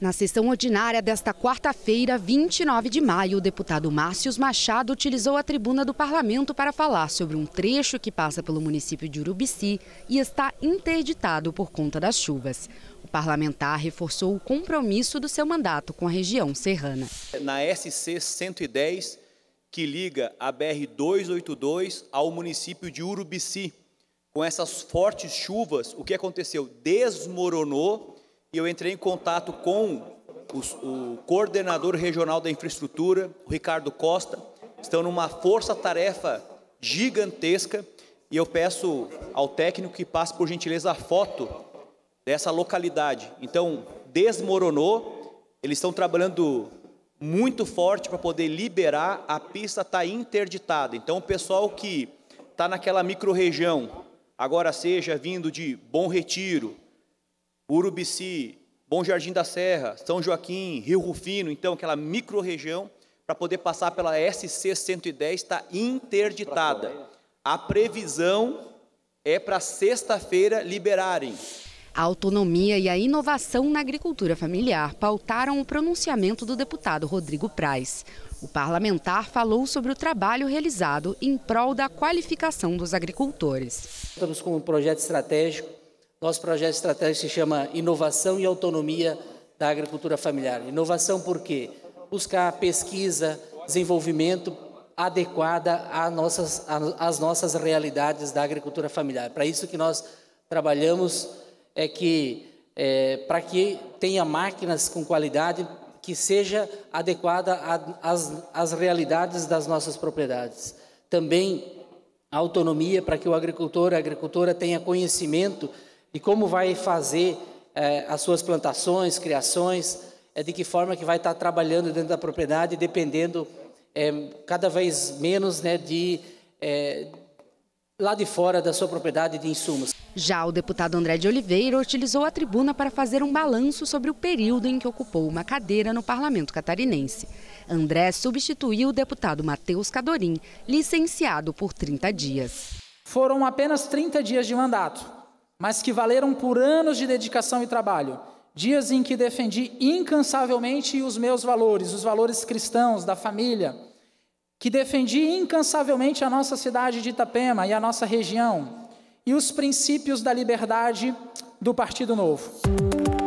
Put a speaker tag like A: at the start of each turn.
A: Na sessão ordinária desta quarta-feira, 29 de maio, o deputado Márcio Machado utilizou a tribuna do parlamento para falar sobre um trecho que passa pelo município de Urubici e está interditado por conta das chuvas. O parlamentar reforçou o compromisso do seu mandato com a região serrana.
B: Na SC 110, que liga a BR 282 ao município de Urubici, com essas fortes chuvas, o que aconteceu? Desmoronou e eu entrei em contato com os, o coordenador regional da infraestrutura, o Ricardo Costa. Estão numa força-tarefa gigantesca e eu peço ao técnico que passe, por gentileza, a foto dessa localidade. Então, desmoronou, eles estão trabalhando muito forte para poder liberar, a pista está interditada. Então, o pessoal que está naquela micro-região agora seja vindo de Bom Retiro, Urubici, Bom Jardim da Serra, São Joaquim, Rio Rufino, então aquela microrregião para poder passar pela SC 110 está interditada. A previsão é para sexta-feira liberarem.
A: A autonomia e a inovação na agricultura familiar pautaram o pronunciamento do deputado Rodrigo Praz. O parlamentar falou sobre o trabalho realizado em prol da qualificação dos agricultores. Estamos com um
C: projeto estratégico nosso projeto estratégico se chama Inovação e Autonomia da Agricultura Familiar. Inovação por quê? Buscar pesquisa, desenvolvimento adequada às nossas, às nossas realidades da agricultura familiar. Para isso que nós trabalhamos é que é, para que tenha máquinas com qualidade que seja adequada às, às realidades das nossas propriedades. Também autonomia para que o agricultor, a agricultora tenha conhecimento e como vai fazer é, as suas plantações, criações, é, de que forma que vai estar trabalhando dentro da propriedade, dependendo é, cada vez menos né, de, é, lá de fora da sua propriedade de insumos.
A: Já o deputado André de Oliveira utilizou a tribuna para fazer um balanço sobre o período em que ocupou uma cadeira no parlamento catarinense. André substituiu o deputado Matheus Cadorim, licenciado por 30 dias. Foram apenas 30 dias de
D: mandato mas que valeram por anos de dedicação e trabalho, dias em que defendi incansavelmente os meus valores, os valores cristãos da família, que defendi incansavelmente a nossa cidade de Itapema e a nossa região, e os princípios da liberdade do Partido Novo.